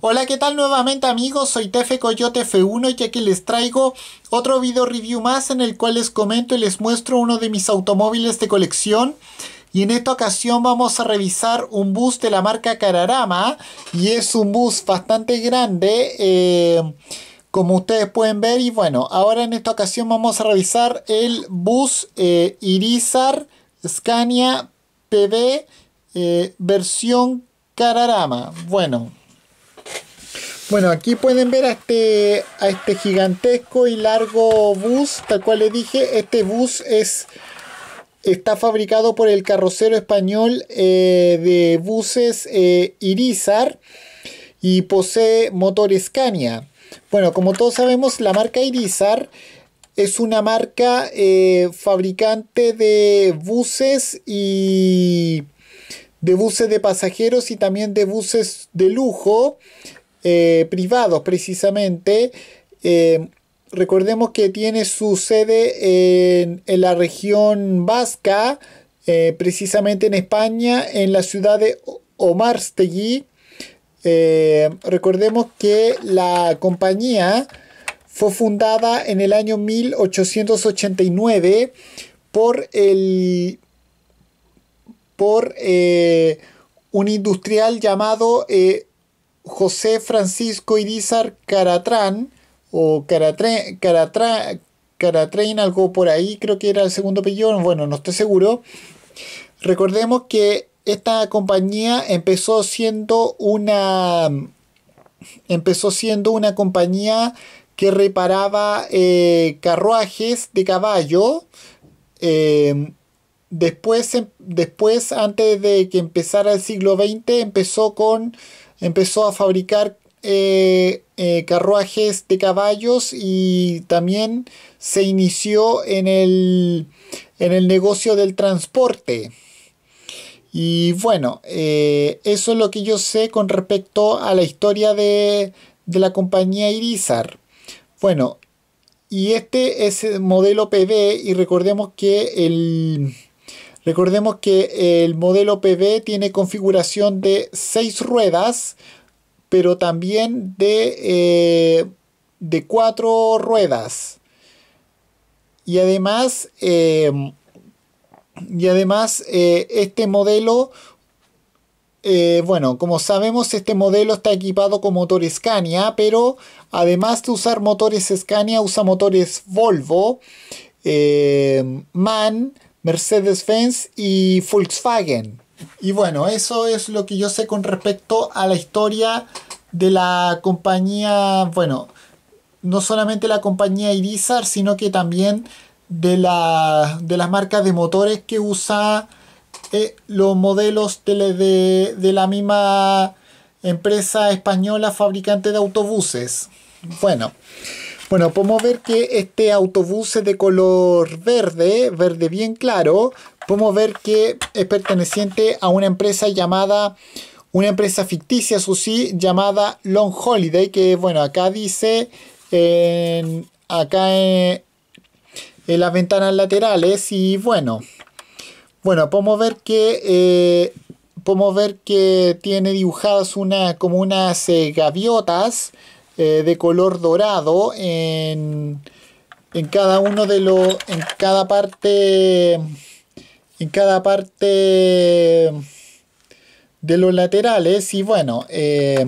Hola, ¿qué tal nuevamente amigos? Soy Tefe Coyote F1 y aquí les traigo otro video review más en el cual les comento y les muestro uno de mis automóviles de colección. Y en esta ocasión vamos a revisar un bus de la marca Cararama y es un bus bastante grande. Eh, como ustedes pueden ver y bueno, ahora en esta ocasión vamos a revisar el bus eh, Irizar Scania PB eh, versión Cararama. Bueno. Bueno, aquí pueden ver a este, a este gigantesco y largo bus, tal cual le dije. Este bus es, está fabricado por el carrocero español eh, de buses eh, Irizar y posee motor Scania. Bueno, como todos sabemos, la marca Irizar es una marca eh, fabricante de buses y de buses de pasajeros y también de buses de lujo eh, privados precisamente. Eh, recordemos que tiene su sede en, la región vasca, eh, precisamente en España, en la ciudad de Omarstegui. recordemos que la compañía fue fundada en el año 1889 por el por un industrial llamado José Francisco Irizar Caratrán o Caratre, Caratra, Caratrain, algo por ahí, creo que era el segundo apellido, bueno, no estoy seguro. Recordemos que esta compañía empezó siendo una empezó siendo una compañía que reparaba eh, carruajes de caballo. Em, después, em, después, antes de que empezara el siglo XX, empezó con empezó a fabricar eh, eh, carruajes de caballos y también se inició en el, en el negocio del transporte. Y bueno, eh, eso es lo que yo sé con respecto a la historia de, de la compañía Irizar. Bueno, y este es el modelo PB y recordemos que el Recordemos que el modelo PV tiene configuración de 6 ruedas, pero también de, eh, de 4 ruedas. Y además, em, y además eh, este modelo, eh, bueno, como sabemos, este modelo está equipado con motor Scania, pero además de usar motores Scania, usa motores Volvo, em, MAN, Mercedes-Benz y Volkswagen. Y bueno, eso es lo que yo sé con respecto a la historia de la compañía, bueno, no solamente la compañía Irizar, sino que también de, la, de las marcas de motores que usa eh, los modelos de, de, la misma empresa española fabricante de autobuses. Bueno. Bueno, podemos ver que este autobús es de color verde, verde bien claro. Podemos ver que es perteneciente a una empresa llamada, una empresa ficticia, eso sí, llamada Long Holiday, que bueno, acá dice, en, acá en, las ventanas laterales y bueno, bueno, podemos ver que eh, podemos ver que tiene dibujadas una, como unas eh, gaviotas eh, de color dorado en, cada uno de los en cada parte en cada parte de los laterales y bueno eh,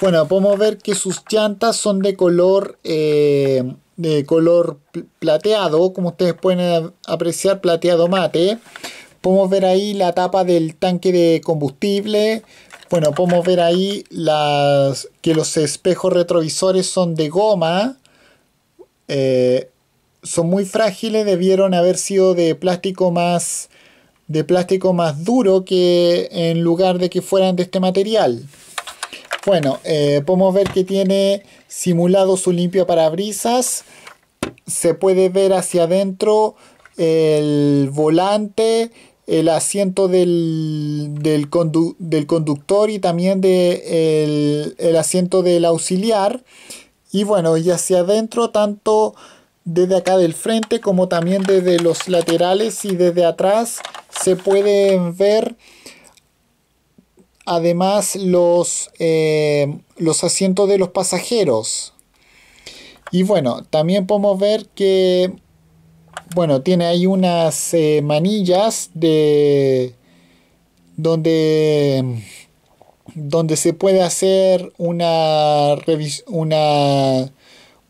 bueno podemos ver que sus llantas son de color eh, de color plateado como ustedes pueden apreciar plateado mate podemos ver ahí la tapa del tanque de combustible bueno, podemos ver ahí las, que los espejos retrovisores son de goma. Eh, son muy frágiles, debieron haber sido de plástico más de plástico más duro que en lugar de que fueran de este material. Bueno, eh, podemos ver que tiene simulado su limpio parabrisas. Se puede ver hacia adentro el volante el asiento del, del, conductor y también de el, asiento del auxiliar. Y bueno, y hacia adentro, tanto desde acá del frente como también desde los laterales y desde atrás se pueden ver además los, eh, los asientos de los pasajeros. Y bueno, también podemos ver que bueno, tiene ahí unas eh, manillas de donde donde se puede hacer una, una,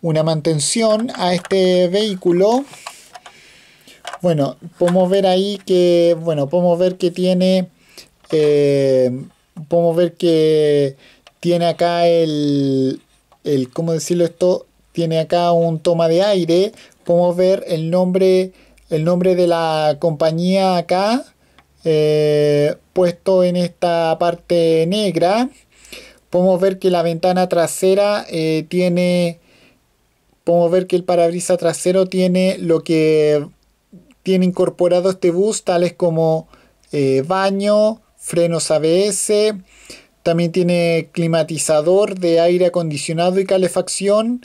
una mantención a este vehículo. Bueno, podemos ver ahí que, bueno, podemos ver que tiene, eh, podemos ver que tiene acá el, el, ¿cómo decirlo esto? Tiene acá un toma de aire, podemos ver el nombre, el nombre de la compañía acá, eh, puesto en esta parte negra. Podemos ver que la ventana trasera eh, tiene, podemos ver que el parabrisa trasero tiene lo que tiene incorporado este bus, tales como eh, baño, frenos ABS, también tiene climatizador de aire acondicionado y calefacción.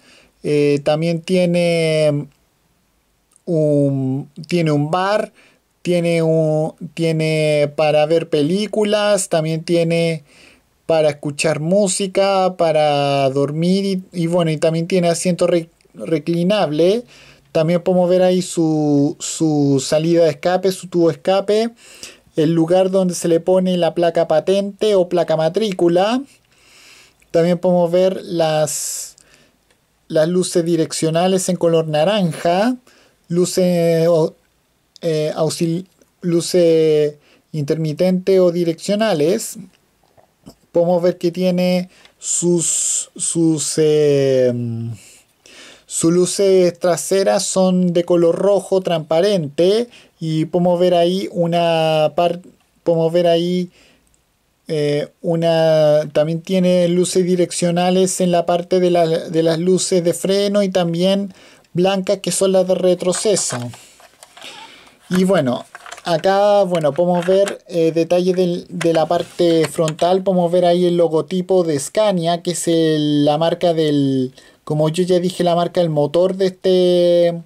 también tiene tiene un bar, tiene, tiene para ver películas, también tiene para escuchar música, para dormir y, bueno, y también tiene asiento reclinable. También podemos ver ahí su, salida de escape, su tubo de escape, el lugar donde se le pone la placa patente o placa matrícula. También podemos ver las, las luces direccionales en color naranja. Luces eh, intermitentes intermitente o direccionales, podemos ver que tiene sus, sus, em, sus luces traseras son de color rojo transparente y podemos ver ahí una parte, podemos ver ahí eh, una, también tiene luces direccionales en la parte de, de las luces de freno y también blancas que son las de retroceso. Y bueno, acá bueno podemos ver eh, detalles de la parte frontal, podemos ver ahí el logotipo de Scania, que es la marca del, como yo ya dije, la marca del motor de este,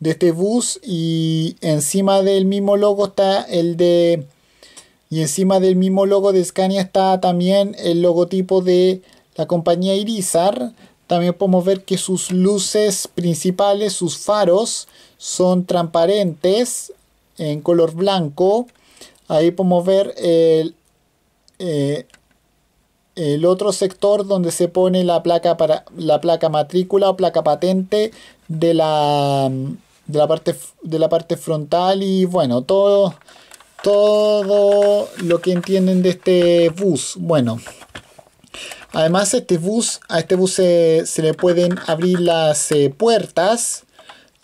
de este bus y encima del mismo logo está el de... Y encima del mismo logo de Scania está también el logotipo de la compañía Irizar, también podemos ver que sus luces principales, sus faros, son transparentes en color blanco. Ahí podemos ver el, eh, el otro sector donde se pone la placa, para, la placa matrícula o placa patente de la, la, parte, de la parte frontal y bueno, todo, todo lo que entienden de este bus. Bueno, Además, este bus, a este bus se, le pueden abrir las eh, puertas.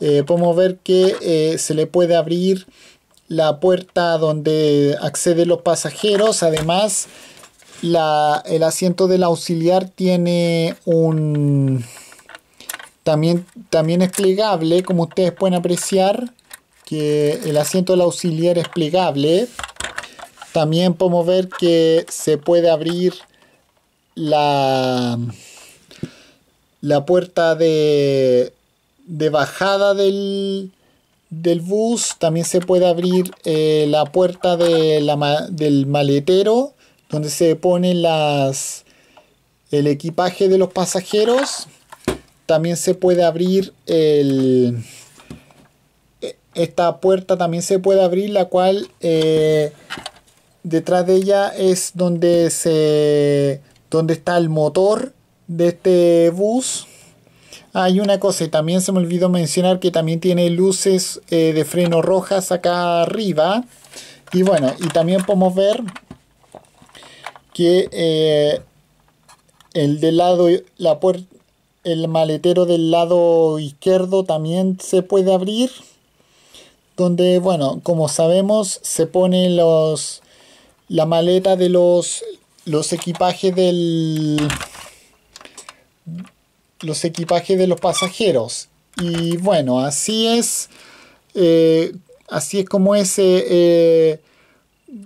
Eh, podemos ver que eh, se le puede abrir la puerta donde acceden los pasajeros. Además, el asiento del auxiliar tiene un... También, también es plegable, como ustedes pueden apreciar, que el asiento del auxiliar es plegable. También podemos ver que se puede abrir la, la puerta de, bajada del, bus, también se puede abrir eh, la puerta del maletero, donde se pone las, el equipaje de los pasajeros. También se puede abrir el, e, esta puerta, también se puede abrir la cual eh, detrás de ella es donde se donde está el motor de este bus. Hay una cosa, y también se me olvidó mencionar que también tiene luces eh, de freno rojas acá arriba. Y bueno, y también podemos ver que eh, el del lado, la puerta, el maletero del lado izquierdo también se puede abrir. Donde, bueno, como sabemos, se pone los, la maleta de los los equipajes del los equipajes de los pasajeros y bueno así es eh, así es como eh, eh,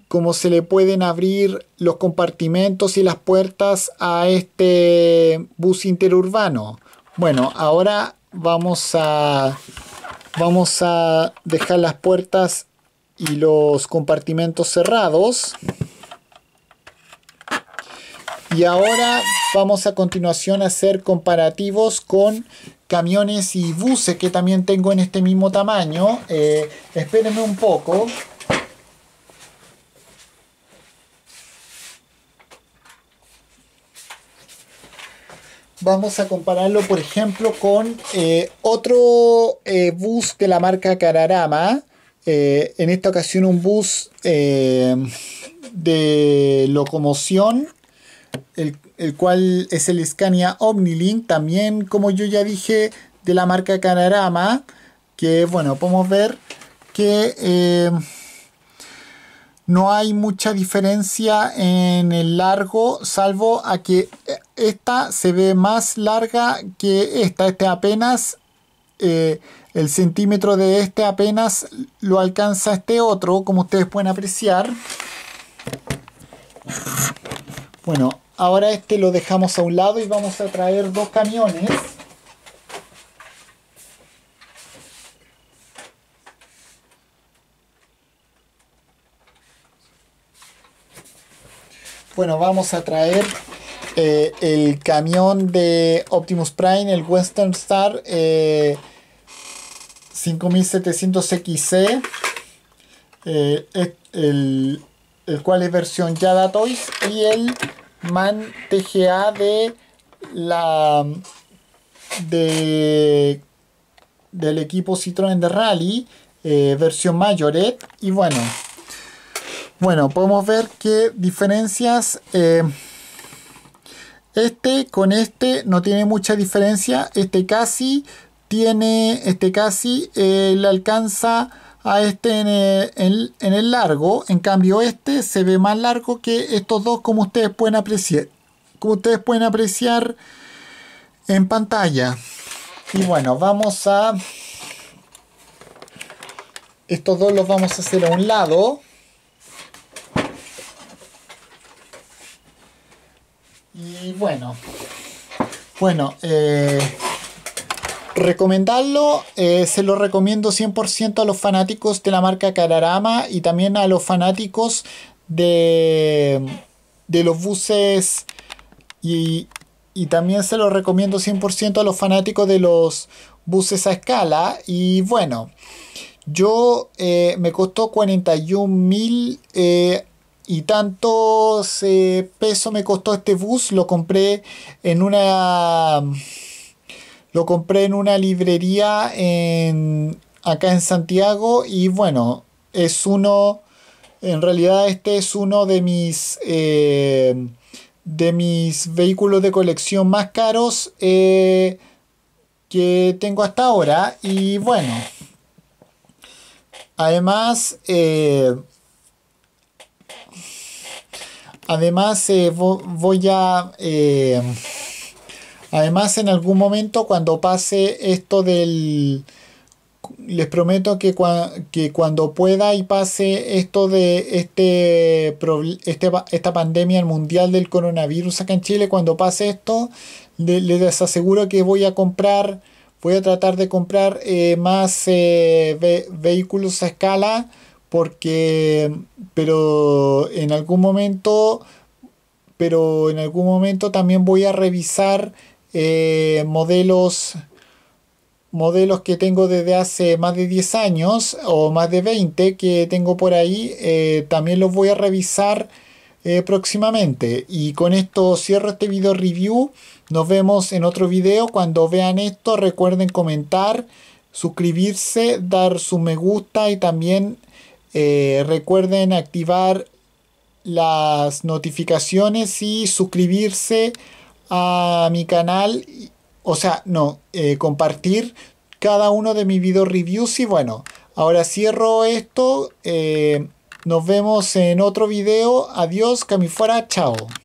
como se le pueden abrir los compartimentos y las puertas a este bus interurbano bueno ahora vamos a vamos a dejar las puertas y los compartimentos cerrados y ahora vamos a continuación a hacer comparativos con camiones y buses que también tengo en este mismo tamaño. Eh, espérenme un poco. Vamos a compararlo, por ejemplo, con eh, otro eh, bus de la marca Cararama. en esta ocasión un bus de locomoción el, cual es el Scania Omnilink, también como yo ya dije de la marca Canarama, que bueno, podemos ver que eh, no hay mucha diferencia en el largo, salvo a que eh, esta se ve más larga que esta, este apenas... Eh, el centímetro de este apenas lo alcanza este otro, como ustedes pueden apreciar. Bueno, Ahora este lo dejamos a un lado y vamos a traer dos camiones. Bueno, vamos a traer eh, el camión de Optimus Prime, el Western Star 5700XC, eh, eh, el, el cual es versión Yada Toys, y el man TGA de la de del equipo Citroën de Rally eh, versión Mayoret y bueno bueno podemos ver que diferencias eh, este con este no tiene mucha diferencia este casi tiene este casi eh, le alcanza a este en el, largo. En cambio, este se ve más largo que estos dos, como ustedes pueden apreciar. Como ustedes pueden apreciar en pantalla. Y bueno, vamos a... Estos dos los vamos a hacer a un lado. Y bueno. Bueno, eh Recomendarlo, eh, se lo recomiendo 100% a los fanáticos de la marca Cararama y también a los fanáticos de, de los buses y, también se lo recomiendo 100% a los fanáticos de los buses a escala. Y bueno, yo eh, me costó 41 mil eh, y tantos pesos me costó este bus. Lo compré en una lo compré en una librería en, acá en Santiago y bueno, es uno, en realidad este es uno de mis, eh, de mis vehículos de colección más caros eh, que tengo hasta ahora y bueno, además... Eh, además voy a Además, en algún momento cuando pase esto del... Les prometo que, cuando pueda y pase esto de este, este esta pandemia mundial del coronavirus acá en Chile, cuando pase esto, les, aseguro que voy a comprar, voy a tratar de comprar eh, más eh, vehículos a escala, porque, pero en algún momento, pero en algún momento también voy a revisar eh, modelos, modelos que tengo desde hace más de 10 años o más de 20 que tengo por ahí, eh, también los voy a revisar eh, próximamente. Y con esto cierro este video review. Nos vemos en otro video. Cuando vean esto recuerden comentar, suscribirse, dar su me gusta y también recuerden activar las notificaciones y suscribirse mi canal, o sea, no, eh, compartir cada uno de mis video reviews y bueno, ahora cierro esto, eh, nos vemos en otro video, adiós, que chao.